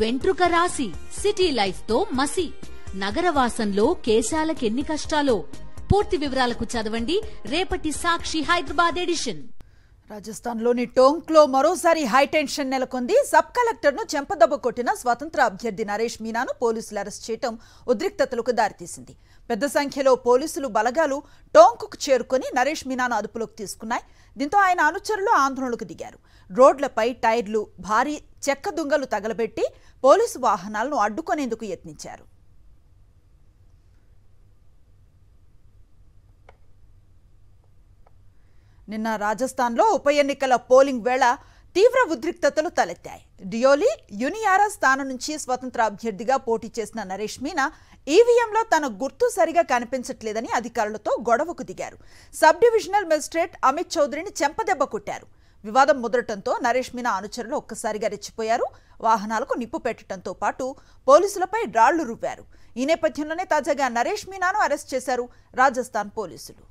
వెంట్రుక రాసి city life తో మసి నగరవాసంలో కేశాలకెన్ని కష్టాలో పూర్తి వివరాలకు చదవండి రేపటి సాక్షి హైదరాబాద్ ఎడిషన్ రాజస్థాన్లోని టోంక్లో మరోసారి హైటెన్షన్ నెలకొంది సబ్ కలెక్టర్ను చెంపదెబ్బ కొట్టిన స్వతంత్ర అభ్యర్థి నరేష్ మీనాను పోలీసులు అరెస్ట్ చేయటం ఉద్రిక్తతలకు దారితీసింది పెద్ద సంఖ్యలో పోలీసులు బలగాలు టోంకుకు చేరుకుని నరేష్ మీనాను అదుపులోకి తీసుకున్నాయి దీంతో ఆయన అనుచరులు ఆందోళనకు దిగారు రోడ్లపై టైర్లు భారీ చెక్క దుంగలు తగలబెట్టి పోలీసు వాహనాలను అడ్డుకునేందుకు యత్నించారు నిన్న రాజస్థాన్లో ఉప ఎన్నికల పోలింగ్ వేళ తీవ్ర ఉద్రిక్తతలు తలెత్తాయి డియోలి యునియారా స్థానం నుంచి స్వతంత్ర అభ్యర్థిగా పోటీ చేసిన నరేష్ మీనా ఈవీఎంలో తన గుర్తు సరిగా కనిపించట్లేదని అధికారులతో గొడవకు దిగారు సబ్ డివిజనల్ మెజిస్ట్రేట్ అమిత్ చౌదరిని చెంపదెబ్బ కొట్టారు వివాదం ముదరటంతో నరేష్ మీనా అనుచరులు ఒక్కసారిగా రెచ్చిపోయారు వాహనాలకు నిప్పు పెట్టడంతో పాటు పోలీసులపై రాళ్లు రువ్వారు ఈ నేపథ్యంలోనే తాజాగా నరేష్ మీనాను అరెస్ట్ చేశారు రాజస్థాన్ పోలీసులు